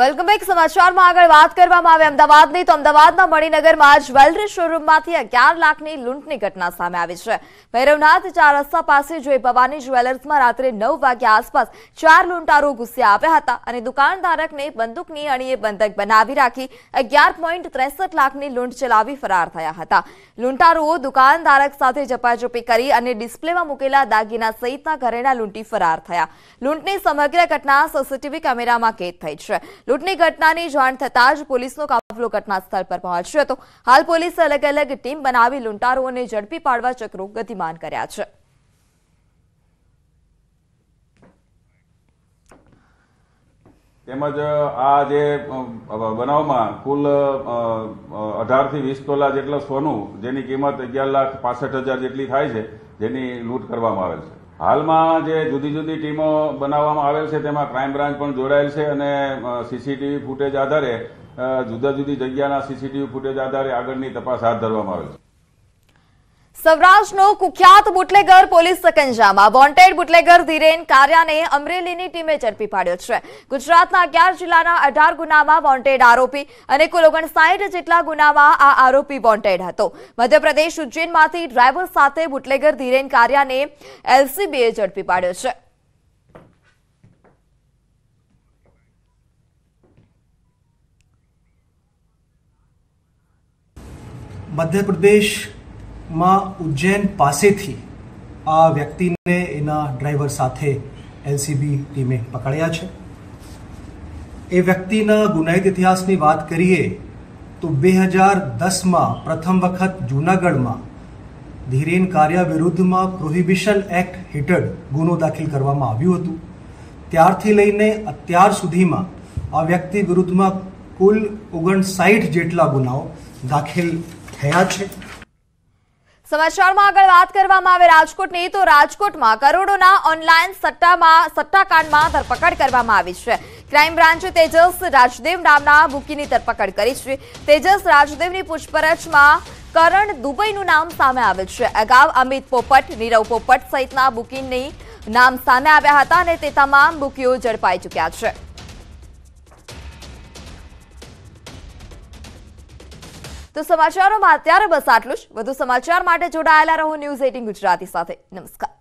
welcome back સમાચારમાં આગળ વાત કરવામાં આવે અમદાવાદની તો અમદાવાદના મણિનગરમાં જ્વેલરી શોરૂમમાંથી અગિયાર લાખની લૂંટની ઘટના સામે આવી છે ભૈરવનાથ ચાર રસ્તા પાસે જોઈ ભવાની જ્વેલર્સમાં રાત્રે નવ વાગ્યા આસપાસ ચાર લૂંટારો ઘૂસી આવ્યા હતા અને દુકાનધારકને બંદૂકની અણીએ બંધક બનાવી રાખી અગિયાર પોઈન્ટ ત્રેસઠ લાખની લૂંટ ચલાવી ફરાર થયા હતા લૂંટારુઓ દુકાનધારક સાથે ઝપાઝપી કરી અને ડિસ્પ્લેમાં મૂકેલા દાગીના સહિતના ઘરેણા લૂંટી ફરાર થયા લૂંટની સમગ્ર ઘટના સીસીટીવી કેમેરામાં કેદ થઈ છે લૂંટની ઘટનાની જાણ થતાં જ પોલીસનો કાફલો ઘટના પર પહોંચ્યો હતો હાલ પોલીસે અલગ અલગ ટીમ બનાવી લૂંટારોઓને ઝડપી પાડવા ચક્રો ગતિમાન કર્યા છે તેમજ આ જે બનાવમાં કુલ અઢારથી વીસ તોલા જેટલા સોનું જેની કિંમત અગિયાર લાખ પાસઠ હજાર જેટલી થાય છે જેની લૂંટ કરવામાં આવેલ છે હાલમાં જે જુદી જુદી ટીમો બનાવવામાં આવેલ છે તેમાં ક્રાઇમ બ્રાન્ચ પણ જોડાયેલ છે અને સીસીટીવી ફૂટેજ આધારે જુદા જુદી જગ્યાના સીસીટીવી ફૂટેજ આધારે આગળની તપાસ હાથ ધરવામાં આવેલ છે સૌરાષ્ટ્રનો કુખ્યાત બુટલેગર પોલીસ સકંજામાં વોન્ટેડ બુટલેગર ધીરેન કારિયાને અમરેલીની ટીમે ઝડપી પાડ્યો છે ગુજરાતના અગિયાર જિલ્લાના અઢાર ગુનામાં વોન્ટેડ આરોપી અને કુલ ઓગણસાઠ જેટલા ગુનામાં આ આરોપી વોન્ટેડ હતો મધ્યપ્રદેશ ઉજ્જૈનમાંથી ડ્રાઈવર સાથે બુટલેગર ધીરેન કાર્યાને એલસીબીએ ઝડપી પાડ્યો છે મધ્યપ્રદેશ માં ઉજ્જૈન પાસેથી આ વ્યક્તિને એના ડ્રાઈવર સાથે એલસીબી ટીમે પકડ્યા છે એ વ્યક્તિના ગુનાહિત ઇતિહાસની વાત કરીએ તો બે હજાર દસમાં પ્રથમ વખત જૂનાગઢમાં ધીરેન કાર્ય વિરુદ્ધમાં પ્રોહિબિશન એક્ટ હેઠળ ગુનો દાખલ કરવામાં આવ્યું હતું ત્યારથી લઈને અત્યાર સુધીમાં આ વ્યક્તિ વિરુદ્ધમાં કુલ ઓગણસાઠ જેટલા ગુનાઓ દાખલ થયા છે સમાચારમાં આગળ વાત કરવામાં આવે રાજકોટની તો રાજકોટમાં કરોડોના ઓનલાઈન સટ્ટામાં સટ્ટાકાંડમાં ધરપકડ કરવામાં આવી છે ક્રાઇમ બ્રાન્ચે તેજસ રાજદેવ નામના બુકીની ધરપકડ કરી છે તેજસ રાજદેવની પૂછપરછમાં કરણ દુબઈનું નામ સામે આવ્યું છે અગાઉ અમિત પોપટ નીરવ પોપટ સહિતના બુકીની નામ સામે આવ્યા હતા અને તે તમામ બુકીઓ ઝડપાઈ ચૂક્યા છે તો સમાચારોમાં અત્યારે બસ આટલું જ વધુ સમાચાર માટે જોડાયેલા રહો ન્યૂઝ એટીન ગુજરાતી સાથે નમસ્કાર